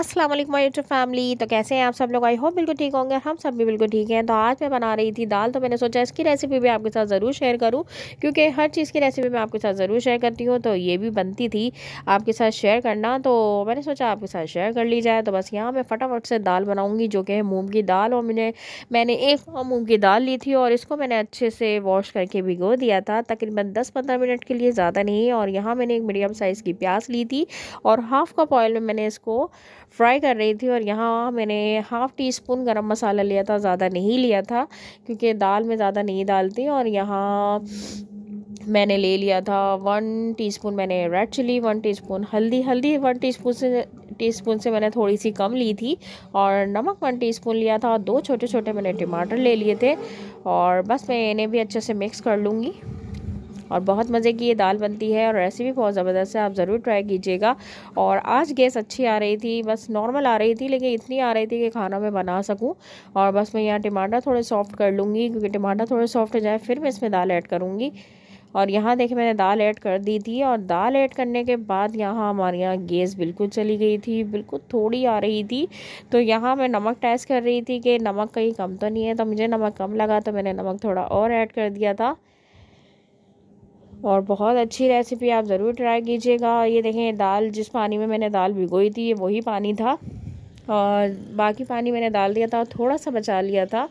अस्सलाम वालेकुम YouTube family तो कैसे हैं आप सब लोग आई होप बिल्कुल ठीक होंगे हम सब भी बिल्कुल ठीक हैं तो आज मैं बना रही थी दाल तो मैंने सोचा इसकी रेसिपी भी आपके साथ ज़रूर शेयर करूं क्योंकि हर चीज़ की रेसिपी मैं आपके साथ ज़रूर शेयर करती हूं तो ये भी बनती थी आपके साथ शेयर करना तो मैंने सोचा आपके साथ शेयर कर ली जाए तो बस यहाँ मैं फटाफट से दाल बनाऊँगी जो कि है मूँग की दाल और मैंने मैंने एक मूँग की दाल ली थी और इसको मैंने अच्छे से वॉश करके भिगो दिया था तकरीबन दस पंद्रह मिनट के लिए ज़्यादा नहीं और यहाँ मैंने एक मीडियम साइज़ की प्याज ली थी और हाफ़ कप ऑयल में मैंने इसको फ्राई कर रही थी और यहाँ मैंने हाफ़ टी स्पून गर्म मसाला लिया था ज़्यादा नहीं लिया था क्योंकि दाल में ज़्यादा नहीं डालती और यहाँ मैंने ले लिया था वन टीस्पून मैंने रेड चिली वन टीस्पून हल्दी हल्दी वन टीस्पून से टीस्पून से मैंने थोड़ी सी कम ली थी और नमक वन टीस्पून लिया था दो छोटे छोटे मैंने टमाटर ले लिए थे और बस मैं इन्हें भी अच्छे से मिक्स कर लूँगी और बहुत मज़े की ये दाल बनती है और रेसिपी बहुत ज़बरदस्त है आप ज़रूर ट्राई कीजिएगा और आज गैस अच्छी आ रही थी बस नॉर्मल आ रही थी लेकिन इतनी आ रही थी कि खाना मैं बना सकूँ और बस मैं यहाँ टमाटर थोड़े सॉफ्ट कर लूँगी क्योंकि टमाटर थोड़े सॉफ्ट हो जाए फिर मैं इसमें दाल ऐड करूँगी और यहाँ देखिए मैंने दाल ऐड कर दी थी और दाल ऐड करने के बाद यहाँ हमारे यहाँ गैस बिल्कुल चली गई थी बिल्कुल थोड़ी आ रही थी तो यहाँ मैं नमक टेस्ट कर रही थी कि नमक कहीं कम तो नहीं है तो मुझे नमक कम लगा तो मैंने नमक थोड़ा और ऐड कर दिया था और बहुत अच्छी रेसिपी आप ज़रूर ट्राई कीजिएगा ये देखें दाल जिस पानी में मैंने दाल भिगोई थी ये वही पानी था और बाकी पानी मैंने डाल दिया था थोड़ा सा बचा लिया था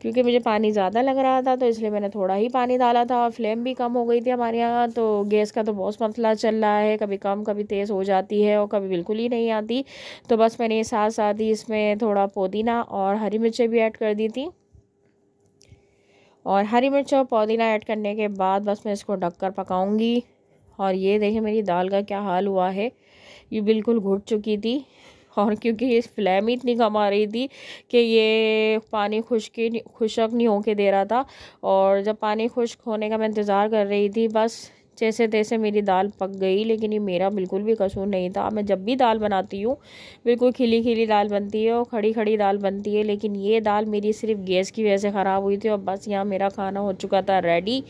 क्योंकि मुझे पानी ज़्यादा लग रहा था तो इसलिए मैंने थोड़ा ही पानी डाला था और फ्लेम भी कम हो गई थी हमारे यहाँ तो गैस का तो बहुत मसला चल रहा है कभी कम कभी तेज़ हो जाती है और कभी बिल्कुल ही नहीं आती तो बस मैंने साथ साथ ही इसमें थोड़ा पुदीना और हरी मिर्चें भी ऐड कर दी थी और हरी मिर्च और पुदीना ऐड करने के बाद बस मैं इसको ढक कर पकाऊँगी और ये देखिए मेरी दाल का क्या हाल हुआ है ये बिल्कुल घुट चुकी थी और क्योंकि ये फ्लेम ही इतनी कम आ रही थी कि ये पानी खुश्की खुशक नहीं होके दे रहा था और जब पानी खुश्क होने का मैं इंतज़ार कर रही थी बस जैसे तैसे मेरी दाल पक गई लेकिन ये मेरा बिल्कुल भी कसूर नहीं था मैं जब भी दाल बनाती हूँ बिल्कुल खिली खिली दाल बनती है और खड़ी खड़ी दाल बनती है लेकिन ये दाल मेरी सिर्फ गैस की वजह से ख़राब हुई थी और बस यहाँ मेरा खाना हो चुका था रेडी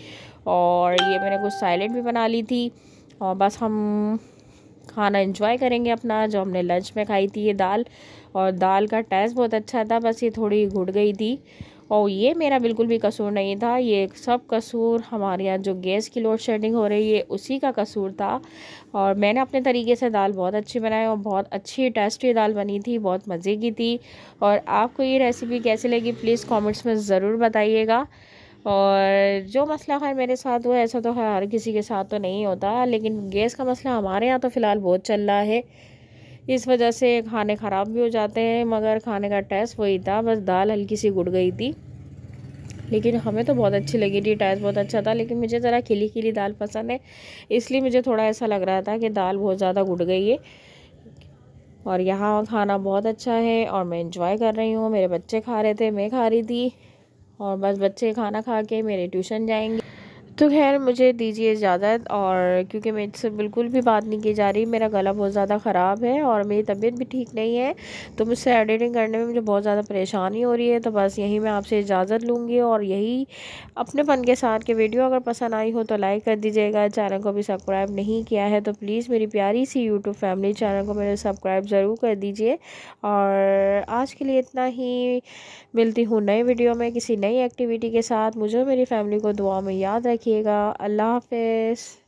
और ये मैंने कुछ साइलेंट भी बना ली थी और बस हम खाना इंजॉय करेंगे अपना जो हमने लंच में खाई थी ये दाल और दाल का टेस्ट बहुत अच्छा था बस ये थोड़ी घुट गई थी और ये मेरा बिल्कुल भी कसूर नहीं था ये सब कसूर हमारे यहाँ जो गैस की लोड शेडिंग हो रही है उसी का कसूर था और मैंने अपने तरीके से दाल बहुत अच्छी बनाई और बहुत अच्छी टेस्टी दाल बनी थी बहुत मज़े की थी और आपको ये रेसिपी कैसी लगी प्लीज़ कॉमेंट्स में ज़रूर बताइएगा और जो मसला खैर मेरे साथ हुआ ऐसा तो हर किसी के साथ तो नहीं होता लेकिन गैस का मसला हमारे यहाँ तो फ़िलहाल बहुत चल रहा है इस वजह से खाने ख़राब भी हो जाते हैं मगर खाने का टेस्ट वही था बस दाल हल्की सी गुड़ गई थी लेकिन हमें तो बहुत अच्छी लगी थी टेस्ट बहुत अच्छा था लेकिन मुझे ज़रा खिली खिली दाल पसंद है इसलिए मुझे थोड़ा ऐसा लग रहा था कि दाल बहुत ज़्यादा गुड़ गई है और यहाँ खाना बहुत अच्छा है और मैं इंजॉय कर रही हूँ मेरे बच्चे खा रहे थे मैं खा रही थी और बस बच्चे खाना खा के मेरे ट्यूशन जाएंगे तो खैर मुझे दीजिए इजाज़त और क्योंकि मैं इससे बिल्कुल भी बात नहीं की जा रही मेरा गला बहुत ज़्यादा ख़राब है और मेरी तबीयत भी ठीक नहीं है तो मुझसे एडिटिंग करने में मुझे बहुत ज़्यादा परेशानी हो रही है तो बस यही मैं आपसे इजाज़त लूँगी और यही अपने पन के साथ के वीडियो अगर पसंद आई हो तो लाइक कर दीजिएगा चैनल को भी सब्सक्राइब नहीं किया है तो प्लीज़ मेरी प्यारी सी यूट्यूब फैमिली चैनल को मेरे सब्सक्राइब ज़रूर कर दीजिए और आज के लिए इतना ही मिलती हूँ नए वीडियो में किसी नई एक्टिविटी के साथ मुझे मेरी फैमिली को दुआ में याद रखें रखिएगा अल्लाह हाफ़